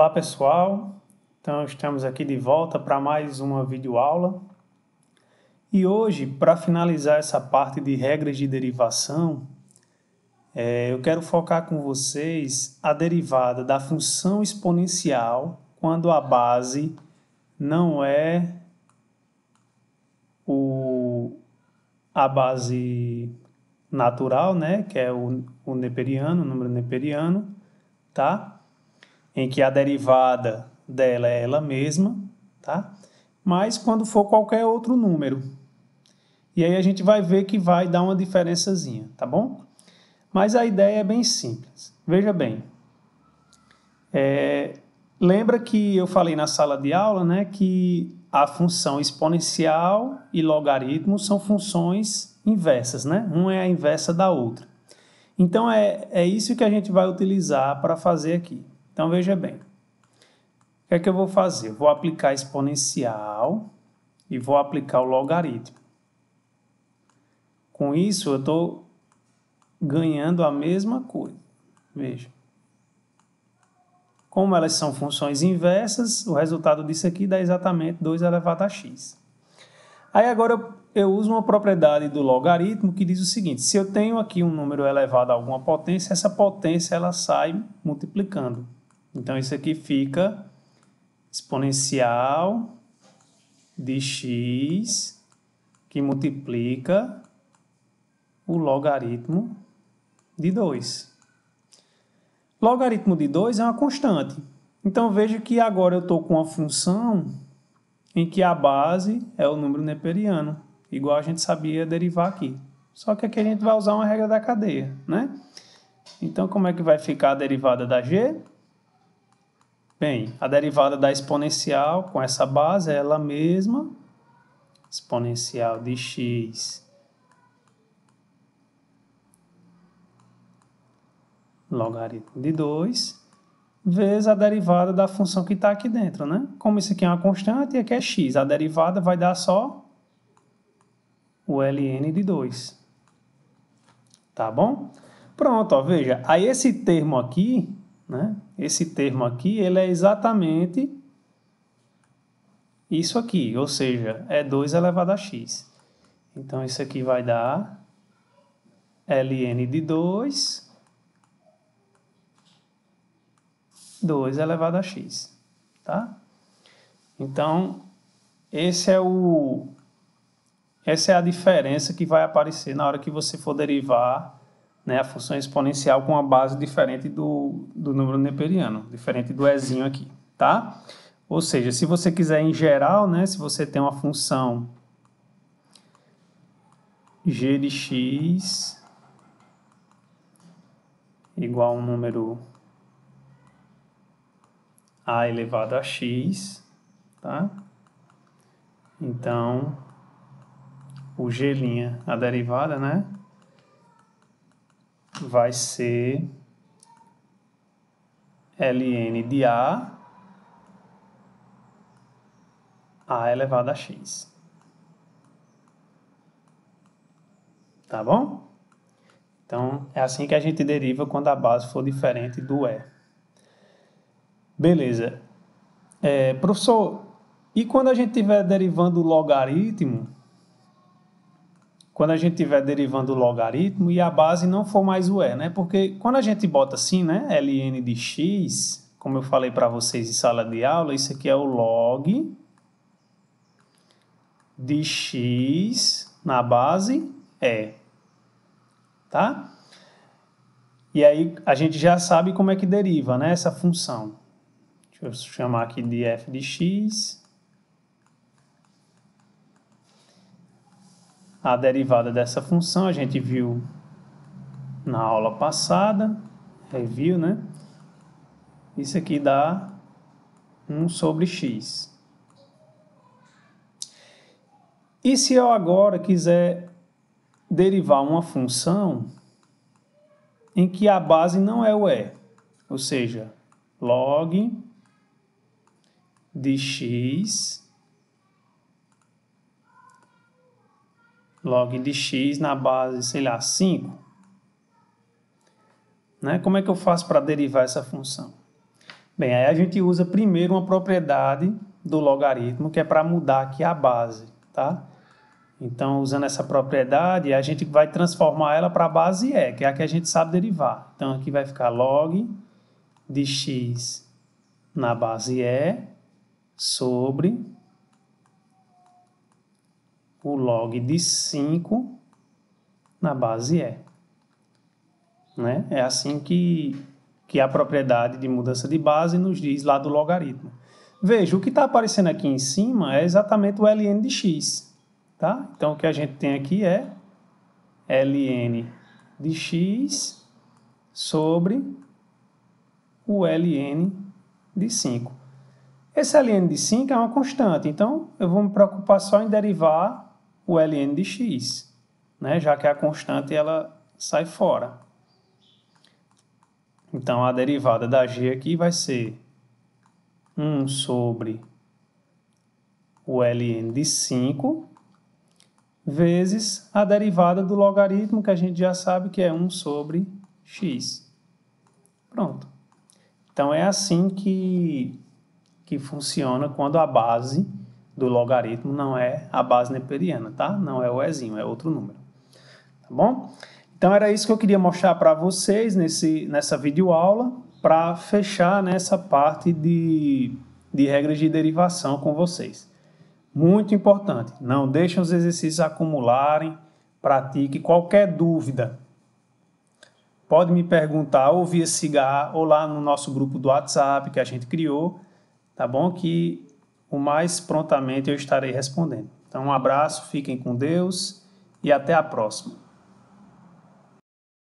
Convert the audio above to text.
Olá pessoal, então estamos aqui de volta para mais uma videoaula e hoje, para finalizar essa parte de regras de derivação, é, eu quero focar com vocês a derivada da função exponencial quando a base não é o, a base natural, né, que é o, o neperiano, o número neperiano, tá? em que a derivada dela é ela mesma, tá? Mas quando for qualquer outro número. E aí a gente vai ver que vai dar uma diferençazinha, tá bom? Mas a ideia é bem simples. Veja bem, é, lembra que eu falei na sala de aula né, que a função exponencial e logaritmo são funções inversas, né? Uma é a inversa da outra. Então é, é isso que a gente vai utilizar para fazer aqui. Então veja bem, o que é que eu vou fazer? Vou aplicar exponencial e vou aplicar o logaritmo. Com isso eu estou ganhando a mesma coisa. Veja. Como elas são funções inversas, o resultado disso aqui dá exatamente 2 elevado a x. Aí agora eu, eu uso uma propriedade do logaritmo que diz o seguinte, se eu tenho aqui um número elevado a alguma potência, essa potência ela sai multiplicando. Então, isso aqui fica exponencial de x que multiplica o logaritmo de 2. Logaritmo de 2 é uma constante. Então, veja que agora eu estou com uma função em que a base é o número neperiano, igual a gente sabia derivar aqui. Só que aqui a gente vai usar uma regra da cadeia, né? Então, como é que vai ficar a derivada da g? Bem, a derivada da exponencial com essa base é ela mesma. Exponencial de x logaritmo de 2 vezes a derivada da função que está aqui dentro, né? Como isso aqui é uma constante, aqui é x. A derivada vai dar só o ln de 2. Tá bom? Pronto, ó, veja. Aí esse termo aqui, né? esse termo aqui, ele é exatamente isso aqui, ou seja, é 2 elevado a x. Então, isso aqui vai dar ln de 2, 2 elevado a x, tá? Então, esse é o, essa é a diferença que vai aparecer na hora que você for derivar né, a função exponencial com uma base diferente do, do número neperiano, diferente do ezinho aqui, tá? Ou seja, se você quiser em geral, né, se você tem uma função g de x igual a um número a elevado a x, tá? Então, o g', a derivada, né? vai ser ln de A a elevado a x. Tá bom? Então, é assim que a gente deriva quando a base for diferente do E. Beleza. É, professor, e quando a gente estiver derivando o logaritmo, quando a gente tiver derivando o logaritmo e a base não for mais o E, né? Porque quando a gente bota assim, né, ln de x, como eu falei para vocês em sala de aula, isso aqui é o log de x na base E, tá? E aí a gente já sabe como é que deriva, né, essa função. Deixa eu chamar aqui de f de x a derivada dessa função, a gente viu na aula passada, review, né? Isso aqui dá 1 sobre x. E se eu agora quiser derivar uma função em que a base não é o e, ou seja, log de x log de x na base, sei lá, 5. Né? Como é que eu faço para derivar essa função? Bem, aí a gente usa primeiro uma propriedade do logaritmo, que é para mudar aqui a base, tá? Então, usando essa propriedade, a gente vai transformar ela para a base E, que é a que a gente sabe derivar. Então, aqui vai ficar log de x na base E sobre o log de 5 na base E. Né? É assim que, que a propriedade de mudança de base nos diz lá do logaritmo. Veja, o que está aparecendo aqui em cima é exatamente o ln de x. Tá? Então, o que a gente tem aqui é ln de x sobre o ln de 5. Esse ln de 5 é uma constante, então eu vou me preocupar só em derivar o ln de x, né? já que a constante ela sai fora. Então, a derivada da g aqui vai ser 1 sobre o ln de 5 vezes a derivada do logaritmo, que a gente já sabe que é 1 sobre x. Pronto. Então, é assim que, que funciona quando a base do logaritmo não é a base neperiana, tá? Não é o Ezinho, é outro número. Tá bom? Então era isso que eu queria mostrar para vocês nesse, nessa videoaula para fechar nessa parte de, de regras de derivação com vocês. Muito importante, não deixem os exercícios acumularem, pratique qualquer dúvida. Pode me perguntar ou via cigarro ou lá no nosso grupo do WhatsApp que a gente criou, tá bom? Que o mais prontamente eu estarei respondendo. Então, um abraço, fiquem com Deus e até a próxima.